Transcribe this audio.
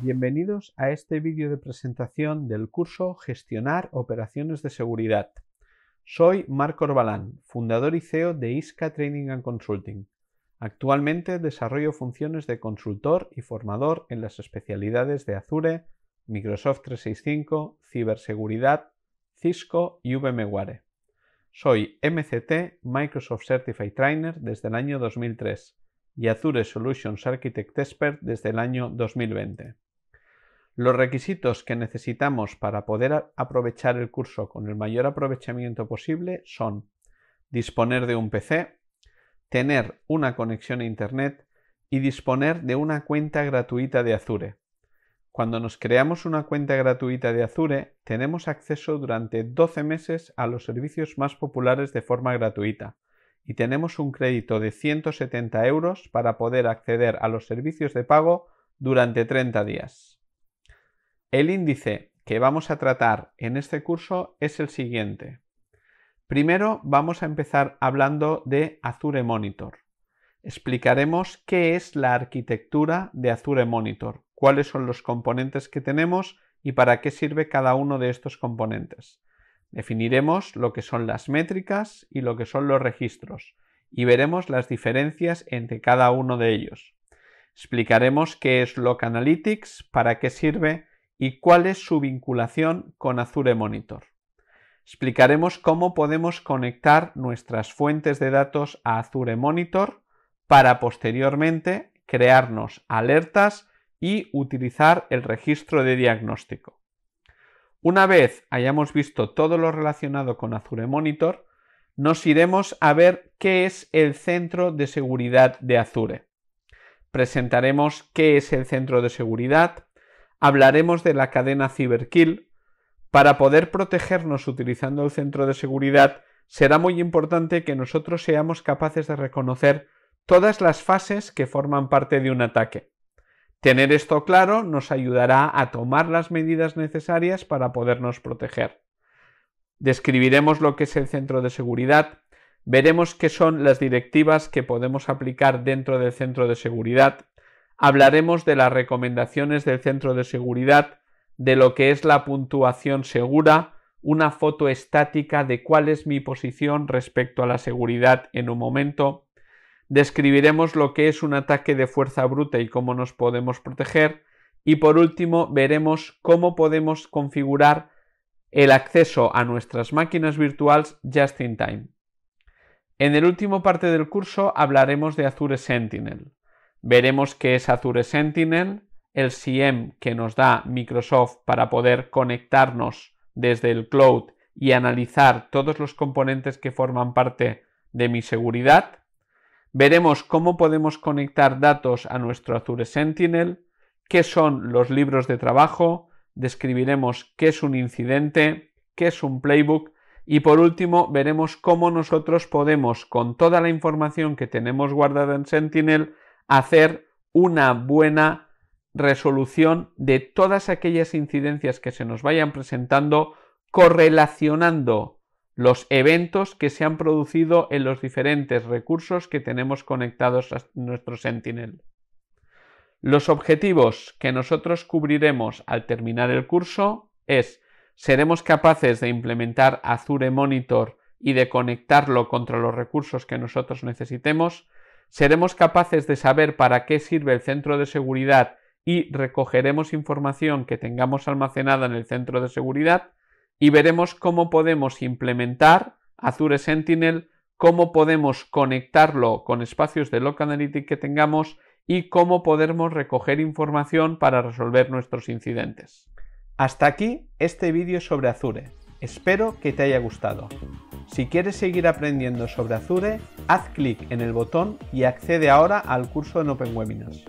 Bienvenidos a este vídeo de presentación del curso Gestionar Operaciones de Seguridad. Soy Marco Orbalán, fundador y CEO de ISCA Training and Consulting. Actualmente desarrollo funciones de consultor y formador en las especialidades de Azure, Microsoft 365, Ciberseguridad, Cisco y VMware. Soy MCT, Microsoft Certified Trainer, desde el año 2003 y Azure Solutions Architect Expert desde el año 2020. Los requisitos que necesitamos para poder aprovechar el curso con el mayor aprovechamiento posible son disponer de un PC, tener una conexión a Internet y disponer de una cuenta gratuita de Azure. Cuando nos creamos una cuenta gratuita de Azure, tenemos acceso durante 12 meses a los servicios más populares de forma gratuita y tenemos un crédito de 170 euros para poder acceder a los servicios de pago durante 30 días. El índice que vamos a tratar en este curso es el siguiente. Primero vamos a empezar hablando de Azure Monitor. Explicaremos qué es la arquitectura de Azure Monitor, cuáles son los componentes que tenemos y para qué sirve cada uno de estos componentes. Definiremos lo que son las métricas y lo que son los registros y veremos las diferencias entre cada uno de ellos. Explicaremos qué es Log Analytics, para qué sirve y cuál es su vinculación con Azure Monitor. Explicaremos cómo podemos conectar nuestras fuentes de datos a Azure Monitor para posteriormente crearnos alertas y utilizar el registro de diagnóstico. Una vez hayamos visto todo lo relacionado con Azure Monitor, nos iremos a ver qué es el Centro de Seguridad de Azure. Presentaremos qué es el Centro de Seguridad, hablaremos de la cadena Cyberkill. Para poder protegernos utilizando el centro de seguridad, será muy importante que nosotros seamos capaces de reconocer todas las fases que forman parte de un ataque. Tener esto claro nos ayudará a tomar las medidas necesarias para podernos proteger. Describiremos lo que es el centro de seguridad, veremos qué son las directivas que podemos aplicar dentro del centro de seguridad, hablaremos de las recomendaciones del centro de seguridad, de lo que es la puntuación segura, una foto estática de cuál es mi posición respecto a la seguridad en un momento. Describiremos lo que es un ataque de fuerza bruta y cómo nos podemos proteger. Y por último, veremos cómo podemos configurar el acceso a nuestras máquinas virtuales just in time. En el último parte del curso hablaremos de Azure Sentinel. Veremos qué es Azure Sentinel, el SIEM que nos da Microsoft para poder conectarnos desde el cloud y analizar todos los componentes que forman parte de mi seguridad. Veremos cómo podemos conectar datos a nuestro Azure Sentinel, qué son los libros de trabajo, describiremos qué es un incidente, qué es un playbook y por último veremos cómo nosotros podemos, con toda la información que tenemos guardada en Sentinel, hacer una buena resolución de todas aquellas incidencias que se nos vayan presentando correlacionando los eventos que se han producido en los diferentes recursos que tenemos conectados a nuestro Sentinel. Los objetivos que nosotros cubriremos al terminar el curso es seremos capaces de implementar Azure Monitor y de conectarlo contra los recursos que nosotros necesitemos, seremos capaces de saber para qué sirve el centro de seguridad y recogeremos información que tengamos almacenada en el centro de seguridad y veremos cómo podemos implementar Azure Sentinel, cómo podemos conectarlo con espacios de local Analytics que tengamos y cómo podemos recoger información para resolver nuestros incidentes. Hasta aquí este vídeo sobre Azure. Espero que te haya gustado. Si quieres seguir aprendiendo sobre Azure, haz clic en el botón y accede ahora al curso en Open Webinars.